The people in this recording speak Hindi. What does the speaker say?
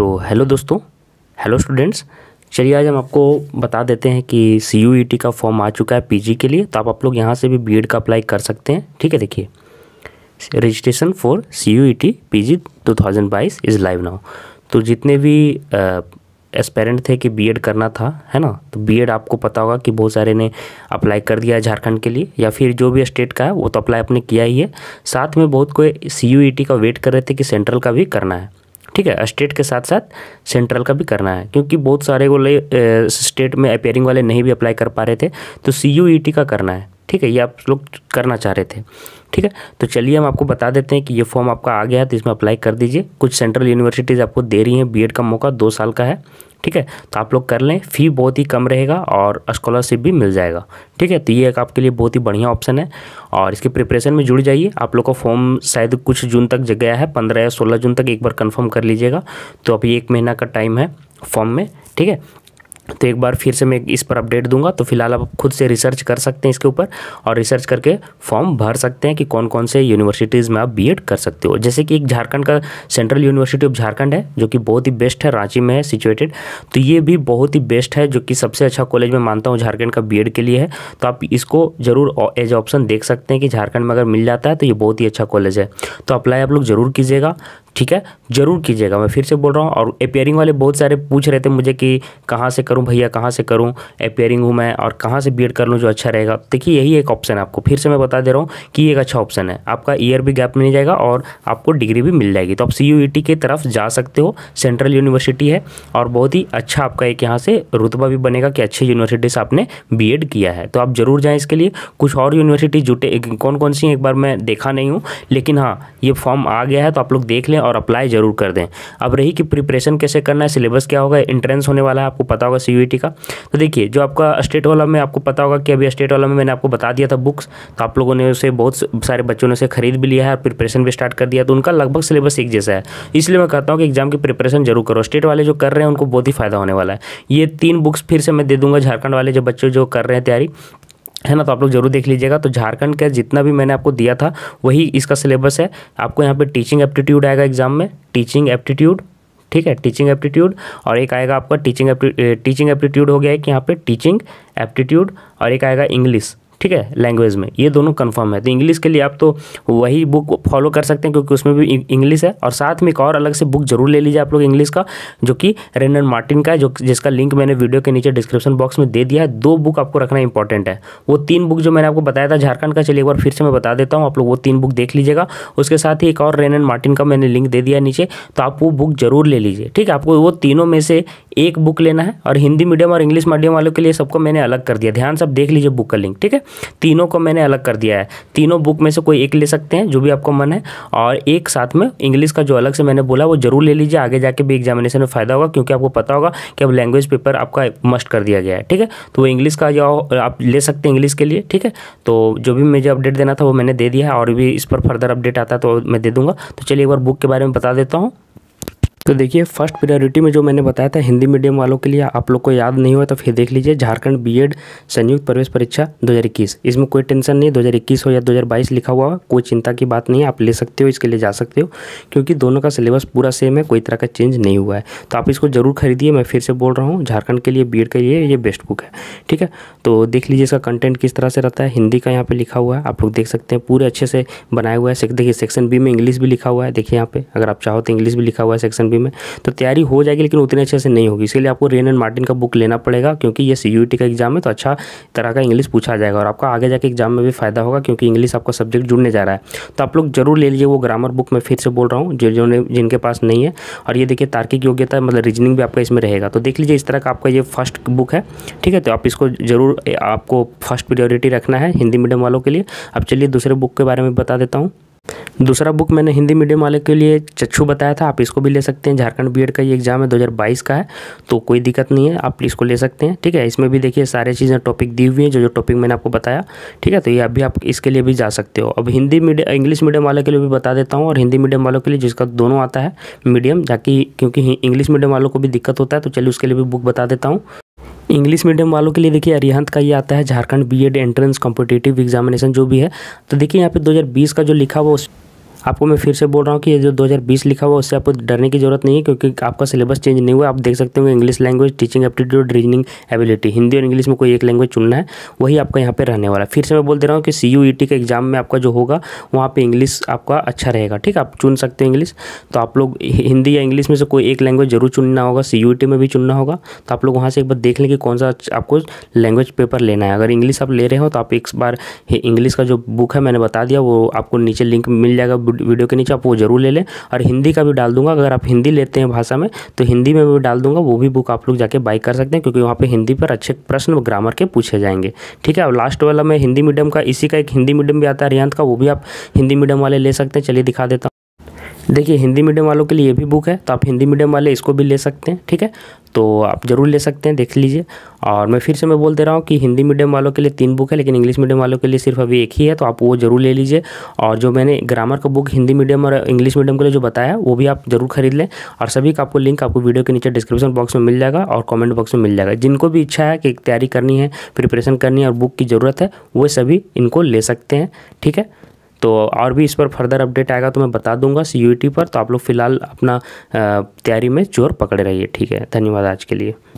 तो हेलो दोस्तों हेलो स्टूडेंट्स चलिए आज हम आपको बता देते हैं कि सी यू ई टी का फॉर्म आ चुका है पीजी के लिए तो आप आप लोग यहाँ से भी बीएड का अप्लाई कर सकते हैं ठीक है देखिए registration for C U E T P G two thousand बाईस इज़ लाइव नाउ तो जितने भी एस्पेरेंट थे कि बीएड करना था है ना तो बीएड आपको पता होगा कि बहुत सारे ने अप्लाई कर दिया है झारखंड के लिए या फिर जो भी स्टेट का है वो तो अप्लाई आपने किया ही है साथ में बहुत कोई सी यू ई टी का वेट कर रहे थे कि सेंट्रल का भी करना है ठीक है स्टेट के साथ साथ सेंट्रल का भी करना है क्योंकि बहुत सारे वो स्टेट में अपेयरिंग वाले नहीं भी अप्लाई कर पा रहे थे तो सी e का करना है ठीक है ये आप लोग करना चाह रहे थे ठीक है तो चलिए हम आपको बता देते हैं कि ये फॉर्म आपका आ गया है तो इसमें अप्लाई कर दीजिए कुछ सेंट्रल यूनिवर्सिटीज़ आपको दे रही हैं बीएड का मौका दो साल का है ठीक है तो आप लोग कर लें फ़ी बहुत ही कम रहेगा और स्कॉलरशिप भी मिल जाएगा ठीक है तो ये एक आपके लिए बहुत ही बढ़िया ऑप्शन है और इसकी प्रिपरेशन में जुड़ जाइए आप लोग का फॉर्म शायद कुछ जून तक जग गया है पंद्रह या सोलह जून तक एक बार कन्फर्म कर लीजिएगा तो अभी एक महीना का टाइम है फॉर्म में ठीक है तो एक बार फिर से मैं इस पर अपडेट दूंगा तो फिलहाल आप खुद से रिसर्च कर सकते हैं इसके ऊपर और रिसर्च करके फॉर्म भर सकते हैं कि कौन कौन से यूनिवर्सिटीज़ में आप बीएड कर सकते हो जैसे कि एक झारखंड का सेंट्रल यूनिवर्सिटी ऑफ झारखंड है जो कि बहुत ही बेस्ट है रांची में है सिचुएटेड तो ये भी बहुत ही बेस्ट है जो कि सबसे अच्छा कॉलेज मैं मानता हूँ झारखंड का बी के लिए है तो आप इसको ज़रूर एज ऑप्शन देख सकते हैं कि झारखंड में अगर मिल जाता है तो ये बहुत ही अच्छा कॉलेज है तो अप्लाई आप लोग ज़रूर कीजिएगा ठीक है ज़रूर कीजिएगा मैं फिर से बोल रहा हूँ और अपेयरिंग वाले बहुत सारे पूछ रहे थे मुझे कि कहाँ से करूँ भैया कहाँ से करूँ अपेयरिंग हूँ मैं और कहाँ से बी कर लूँ जो अच्छा रहेगा देखिए यही एक ऑप्शन है आपको फिर से मैं बता दे रहा हूँ कि ये एक अच्छा ऑप्शन है आपका ईयर भी गैप मिल जाएगा और आपको डिग्री भी मिल जाएगी तो आप सी e की तरफ जा सकते हो सेंट्रल यूनिवर्सिटी है और बहुत ही अच्छा आपका एक यहाँ से रुतबा भी बनेगा कि अच्छी यूनिवर्सिटी से आपने बी किया है तो आप ज़रूर जाएँ इसके लिए कुछ और यूनिवर्सिटी जुटे कौन कौन सी एक बार मैं देखा नहीं हूँ लेकिन हाँ ये फॉर्म आ गया है तो आप लोग देख लें और अप्लाई जरूर कर दें अब रही कि प्रिपरेशन कैसे करना है सिलेबस क्या होगा इंट्रेंस होने वाला है आपको पता होगा सी का तो देखिए जो आपका स्टेट वाला में आपको पता होगा कि अभी स्टेट वाला में मैंने आपको बता दिया था बुक्स तो आप लोगों ने उसे बहुत सारे बच्चों ने उसे खरीद भी लिया है और प्रिपरेशन भी स्टार्ट कर दिया तो उनका लगभग सिलेबस एक जैसा है इसलिए मैं कहता हूँ कि एग्जाम की प्रिपरेशन जरूर करो स्टेट वाले जो कर रहे हैं उनको बहुत ही फायदा होने वाला है ये तीन बुक्स फिर से मैं दे दूंगा झारखंड वाले जो बच्चे जो कर रहे हैं तैयारी है ना तो आप लोग जरूर देख लीजिएगा तो झारखंड का जितना भी मैंने आपको दिया था वही इसका सिलेबस है आपको यहाँ पे टीचिंग एप्टीट्यूड आएगा एग्जाम में टीचिंग एप्टीट्यूड ठीक है टीचिंग एप्टीट्यूड और एक आएगा आपका टीचिंग टीचिंग एप्टीट्यूड हो गया है कि यहाँ पे टीचिंग एप्टीट्यूड और एक आएगा इंग्लिश ठीक है लैंग्वेज में ये दोनों कन्फर्म है तो इंग्लिश के लिए आप तो वही बुक फॉलो कर सकते हैं क्योंकि उसमें भी इंग्लिश है और साथ में एक और अलग से बुक जरूर ले लीजिए आप लोग इंग्लिश का जो कि रेनन मार्टिन का जो जिसका लिंक मैंने वीडियो के नीचे डिस्क्रिप्शन बॉक्स में दे दिया है दो बुक आपको रखना इंपॉर्टेंट है वो तीन बुक जो मैंने आपको बताया था झारखंड का चलिए एक बार फिर से मैं बता देता हूँ आप लोग वो तीन बुक देख लीजिएगा उसके साथ ही एक और रेन मार्टिन का मैंने लिंक दे दिया नीचे तो आप वो बुक जरूर ले लीजिए ठीक है आपको वो तीनों में से एक बुक लेना है और हिंदी मीडियम और इंग्लिश मीडियम वालों के लिए सबको मैंने अलग कर दिया ध्यान से आप देख लीजिए बुक का लिंक ठीक है तीनों को मैंने अलग कर दिया है तीनों बुक में से कोई एक ले सकते हैं जो भी आपको मन है और एक साथ में इंग्लिश का जो अलग से मैंने बोला वो जरूर ले लीजिए आगे जाके भी एग्जामिनेशन में फ़ायदा होगा क्योंकि आपको पता होगा कि अब लैंग्वेज पेपर आपका मस्ट कर दिया गया है ठीक है तो वो इंग्लिश का जो आप ले सकते हैं इंग्लिश के लिए ठीक है तो जो भी मुझे अपडेट देना था वो मैंने दे दिया है और भी इस पर फर्दर अपडेट आता है तो मैं दे दूंगा तो चलिए एक बार बुक के बारे में बता देता हूँ तो देखिए फर्स्ट प्रायोरिटी में जो मैंने बताया था हिंदी मीडियम वालों के लिए आप लोग को याद नहीं हुआ तो फिर देख लीजिए झारखंड बीएड संयुक्त प्रवेश परीक्षा 2021 इसमें कोई टेंशन नहीं 2021 हो या 2022 लिखा हुआ कोई चिंता की बात नहीं है आप ले सकते हो इसके लिए जा सकते हो क्योंकि दोनों का सिलेबस पूरा सेम है कोई तरह का चेंज नहीं हुआ है तो आप इसको जरूर खरीदिए मैं फिर से बोल रहा हूँ झारखंड के लिए बी के लिए ये बेस्ट बुक है ठीक है तो देख लीजिए इसका कंटेंट किस तरह से रहता है हिंदी का यहाँ पर लिखा हुआ है आप लोग देख सकते हैं पूरे अच्छे से बनाया हुआ है देखिए सेक्शन बी में इंग्लिश भी लिखा हुआ है देखिए यहाँ पे अगर आप चाहो तो इंग्लिश भी लिखा हुआ है सेक्शन बी में तो तैयारी हो जाएगी लेकिन उतने अच्छे से नहीं होगी इसलिए आपको रेन एंड मार्टिन का बुक लेना पड़ेगा क्योंकि ये सी का एग्जाम है तो अच्छा तरह का इंग्लिश पूछा जाएगा और आपका आगे जाके एग्जाम में भी फायदा होगा क्योंकि इंग्लिश आपका सब्जेक्ट जुड़ने जा रहा है तो आप लोग जरूर ले लीजिए वो ग्रामर बुक मैं फिर से बोल रहा हूँ जिन्होंने जिनके पास नहीं है और ये देखिए तार्किक योग्यता मतलब रीजनिंग भी आपका इसमें रहेगा तो देख लीजिए इस तरह का आपका ये फर्स्ट बुक है ठीक है तो आप इसको ज़रूर आपको फर्स्ट प्रियोरिटी रखना है हिंदी मीडियम वालों के लिए अब चलिए दूसरे बुक के बारे में बता देता हूँ दूसरा बुक मैंने हिंदी मीडियम वाले के लिए चच्छू बताया था आप इसको भी ले सकते हैं झारखंड बीएड का ये एग्ज़ाम है 2022 का है तो कोई दिक्कत नहीं है आप इसको ले सकते हैं ठीक है इसमें भी देखिए सारे चीज़ें टॉपिक दी हुई हैं जो जो टॉपिक मैंने आपको बताया ठीक है तो ये अभी आप इसके लिए भी जा सकते हो अब हिंदी मीडियम इंग्लिश मीडियम वाले के लिए भी बता देता हूँ और हिंदी मीडियम वालों के लिए जिसका दोनों आता है मीडियम ताकि क्योंकि इंग्लिश मीडियम वालों को भी दिक्कत होता है तो चलिए उसके लिए भी बुक बता देता हूँ इंग्लिश मीडियम वालों के लिए देखिए अरिहंत का ये आता है Jharkhand BEd entrance competitive examination जो भी है तो देखिए यहाँ पे 2020 का जो लिखा हुआ उस आपको मैं फिर से बोल रहा हूँ कि ये जो 2020 लिखा हुआ उससे आपको डरने की जरूरत नहीं है क्योंकि आपका सिलेबस चेंज नहीं हुआ आप देख सकते होंगे English language teaching aptitude reasoning ability Hindi और इंग्लिश में कोई एक लैंग्वेज चुनना है वही आपका यहाँ पर रहने वाला है फिर से मैं बोल दे रहा हूँ कि सी यू e के एग्जाम में आपका जो होगा वहाँ पर इंग्लिश आपका अच्छा रहेगा ठीक है आप चुन सकते हो इंग्लिश तो आप लोग हिंदी या इंग्लिश में से कोई एक लैंग्वेज जरूर चुनना होगा सी e में भी चुनना होगा तो आप लोग वहाँ से एक बार देख लें कि कौन सा आपको लैंग्वेज पेपर लेना है अगर इंग्लिश आप ले रहे हो तो आप एक बार इंग्लिश का जो बुक है मैंने बता दिया वो आपको नीचे लिंक मिल जाएगा वीडियो के नीचे आप वो जरूर ले लें और हिंदी का भी डाल दूंगा अगर आप हिंदी लेते हैं भाषा में तो हिंदी में भी डाल दूंगा वो भी बुक आप लोग जाके बाई कर सकते हैं क्योंकि वहाँ पर हिंदी पर अच्छे प्रश्न ग्रामर के पूछे जाएंगे ठीक है अब लास्ट वाला में हिंदी मीडियम का इसी का एक हिंदी मीडियम भी आता है रियांत का वो भी आप हिंदी मीडियम वाले ले सकते हैं चलिए दिखा देता हूँ देखिए हिंदी मीडियम वालों के लिए ये भी बुक है तो आप हिंदी मीडियम वाले इसको भी ले सकते हैं ठीक है तो आप ज़रूर ले सकते हैं देख लीजिए और मैं फिर से मैं बोलते रहा हूँ कि हिंदी मीडियम वालों के लिए तीन बुक है लेकिन इंग्लिश मीडियम वालों के लिए सिर्फ अभी एक ही है तो आप वो ज़रूर ले लीजिए और जो मैंने ग्रामर का बुक हिंदी मीडियम और इंग्लिश मीडियम के लिए जो बताया वो भी आप ज़रूर खरीद लें और सभी का आपको लिंक आपको वीडियो के नीचे डिस्क्रिप्शन बॉक्स में मिल जाएगा और कॉमेंट बॉक्स में मिल जाएगा जिनको भी इच्छा है कि तैयारी करनी है प्रिपरेशन करनी है और बुक की ज़रूरत है वो सभी इनको ले सकते हैं ठीक है तो और भी इस पर फर्दर अपडेट आएगा तो मैं बता दूंगा सी e पर तो आप लोग फ़िलहाल अपना तैयारी में चोर पकड़े रहिए ठीक है धन्यवाद आज के लिए